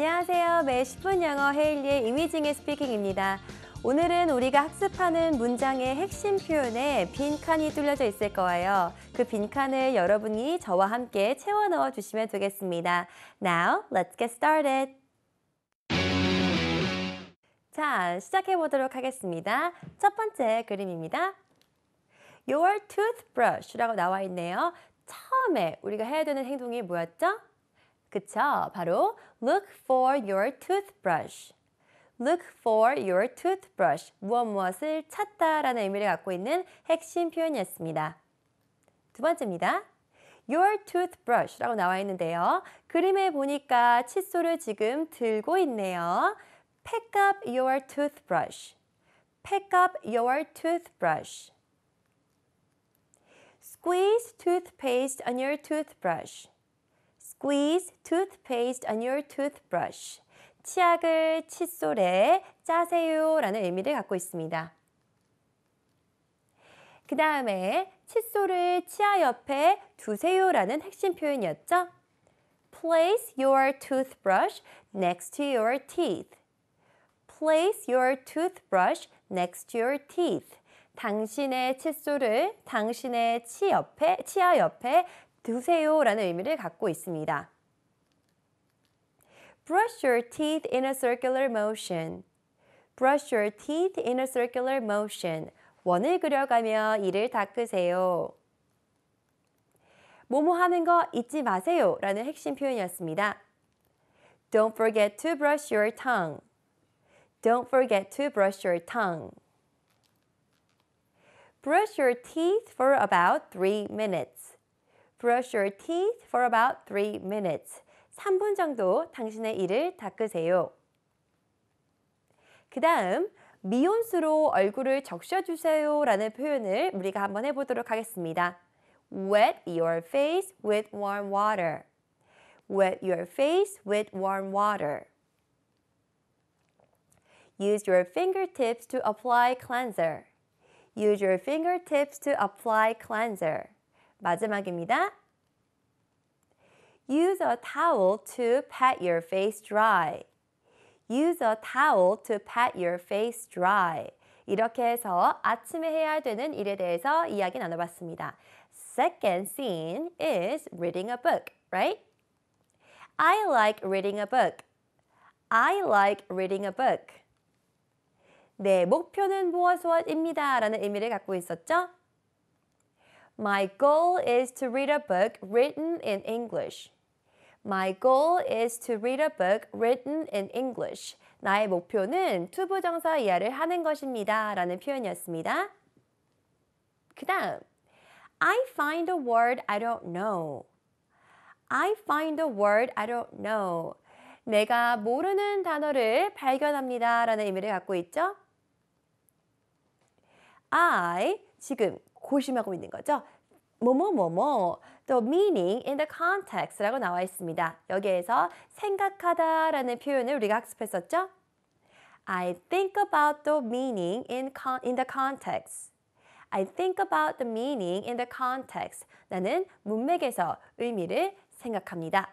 안녕하세요. 매 10분 영어 헤일리의 이미징의 스피킹입니다. 오늘은 우리가 학습하는 문장의 핵심 표현에 빈칸이 뚫려져 있을 거예요. 그 빈칸을 여러분이 저와 함께 채워 넣어 주시면 되겠습니다. Now, let's get started. 자, 시작해 보도록 하겠습니다. 첫 번째 그림입니다. Your toothbrush라고 나와 있네요. 처음에 우리가 해야 되는 행동이 뭐였죠? 그쵸? 바로 look for your toothbrush. look for your toothbrush. 무엇 무엇을 찾다 라는 의미를 갖고 있는 핵심 표현이었습니다. 두 번째입니다. your toothbrush 라고 나와 있는데요. 그림에 보니까 칫솔을 지금 들고 있네요. pick up your toothbrush. pick up your toothbrush. squeeze toothpaste on your toothbrush. Squeeze toothpaste on your toothbrush. 치약을 칫솔에 짜세요 라는 의미를 갖고 있습니다. 그 다음에 칫솔을 치아 옆에 두세요 라는 핵심 표현이었죠. Place your toothbrush next to your teeth. Place your toothbrush next to your teeth. 당신의 칫솔을 당신의 치 옆에, 치아 옆에 두세요 라는 의미를 갖고 있습니다. brush your teeth in a circular motion. brush your teeth in a circular motion. 원을 그려가며 이를 닦으세요. 뭐뭐 하는 거 잊지 마세요 라는 핵심 표현이었습니다. Don't forget to brush your tongue. Don't forget to brush your tongue. Brush your teeth for about 3 minutes. Brush your teeth for about 3 minutes. 3분 정도 당신의 이를 닦으세요. 그 다음 미온수로 얼굴을 적셔주세요 라는 표현을 우리가 한번 해보도록 하겠습니다. Wet your face with warm water. Wet your face with warm water. Use your fingertips to apply cleanser. Use your fingertips to apply cleanser. 마지막입니다. Use a towel to pat your face dry. Use a towel to pat your face dry. 이렇게 해서 아침에 해야 되는 일에 대해서 이야기 나눠봤습니다. Second scene is reading a book, right? I like reading a book. I like reading a book. 네, 목표는 보아 소원입니다 라는 의미를 갖고 있었죠? My goal is to read a book written in English. My goal is to read a book written in English. 나의 목표는 투 부정사 이해를 하는 것입니다. 라는 표현이었습니다. 그 다음, I find a word I don't know. I find a word I don't know. 내가 모르는 단어를 발견합니다. 라는 의미를 갖고 있죠. I 지금 고심하고 있는 거죠. 뭐뭐뭐뭐 또 meaning in the context라고 나와 있습니다. 여기에서 생각하다라는 표현을 우리가 학습했었죠. I think about the meaning in, con, in the context. I think about the meaning in the context. 나는 문맥에서 의미를 생각합니다.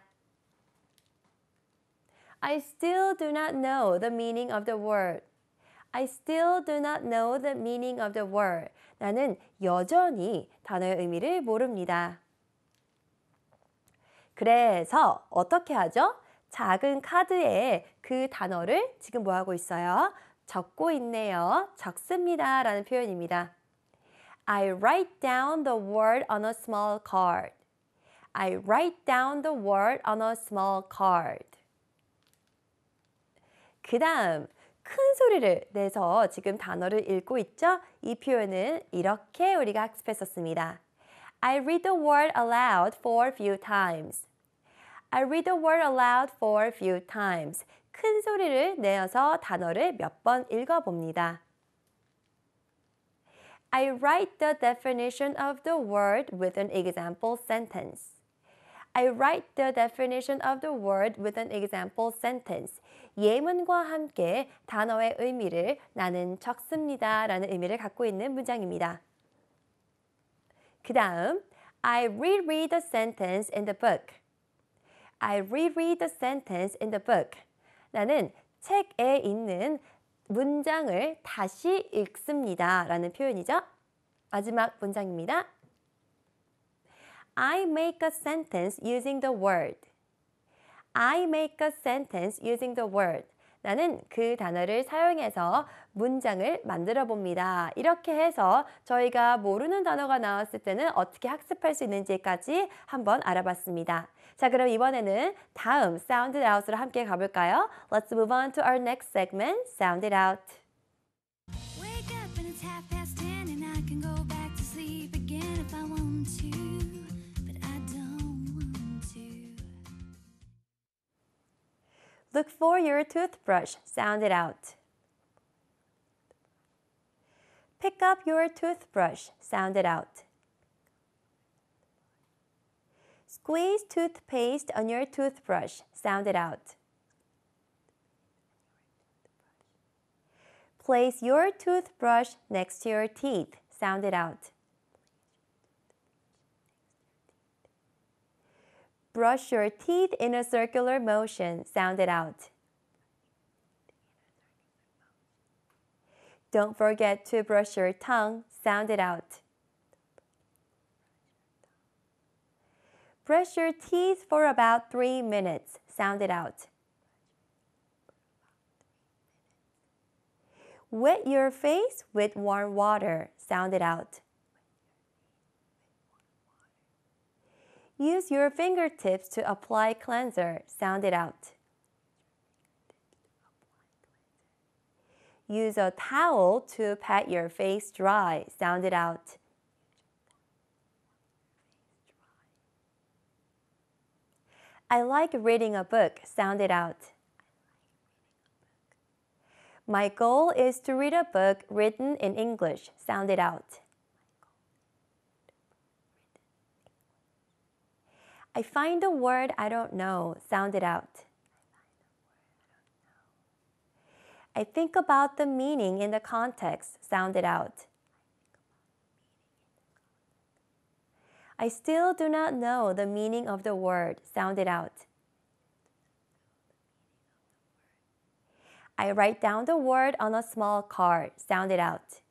I still do not know the meaning of the word. I still do not know the meaning of the word. 나는 여전히 단어의 의미를 모릅니다. 그래서 어떻게 하죠? 작은 카드에 그 단어를 지금 뭐 하고 있어요? 적고 있네요. 적습니다. 라는 표현입니다. I write down the word on a small card. I write down the word on a small card. 그 다음, 큰 소리를 내서 지금 단어를 읽고 있죠? 이 표현은 이렇게 우리가 학습했었습니다. I read the word aloud for a few times. I read the word aloud for a few times. 큰 소리를 내어서 단어를 몇 번 읽어봅니다. I write the definition of the word with an example sentence. I write the definition of the word with an example sentence. 예문과 함께 단어의 의미를 나는 적습니다 라는 의미를 갖고 있는 문장입니다. 그 다음, I reread the sentence in the book. I reread the sentence in the book. 나는 책에 있는 문장을 다시 읽습니다. 라는 표현이죠. 마지막 문장입니다. I make a sentence using the word. I make a sentence using the word. 나는 그 단어를 사용해서 문장을 만들어 봅니다. 이렇게 해서 저희가 모르는 단어가 나왔을 때는 어떻게 학습할 수 있는지까지 한번 알아봤습니다. 자, 그럼 이번에는 다음 Sound It Out으로 함께 가볼까요? Let's move on to our next segment, Sound It Out. Look for your toothbrush. Sound it out. Pick up your toothbrush. Sound it out. Squeeze toothpaste on your toothbrush. Sound it out. Place your toothbrush next to your teeth. Sound it out. Brush your teeth in a circular motion. Sound it out. Don't forget to brush your tongue. Sound it out. Brush your teeth for about 3 minutes. Sound it out. Wet your face with warm water. Sound it out. Use your fingertips to apply cleanser. Sound it out. Use a towel to pat your face dry. Sound it out. I like reading a book. Sound it out. My goal is to read a book written in English. Sound it out. I find a word I don't know. Sound it out. I think about the meaning in the context. Sound it out. I still do not know the meaning of the word. Sound it out. I write down the word on a small card. Sound it out.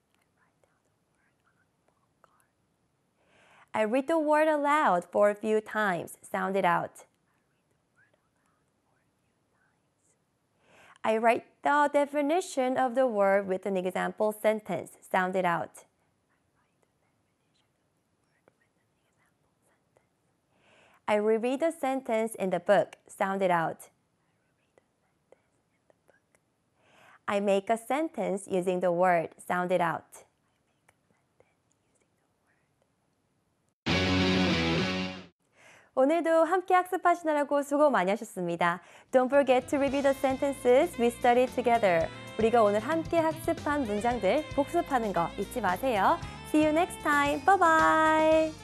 I read the word aloud for a few times. Sound it out. I write the definition of the word with an example sentence. Sound it out. I reread the sentence in the book. Sound it out. I make a sentence using the word. Sound it out. 오늘도 함께 학습하시느라고 수고 많이 하셨습니다. Don't forget to review the sentences we studied together. 우리가 오늘 함께 학습한 문장들 복습하는 거 잊지 마세요. See you next time. Bye bye.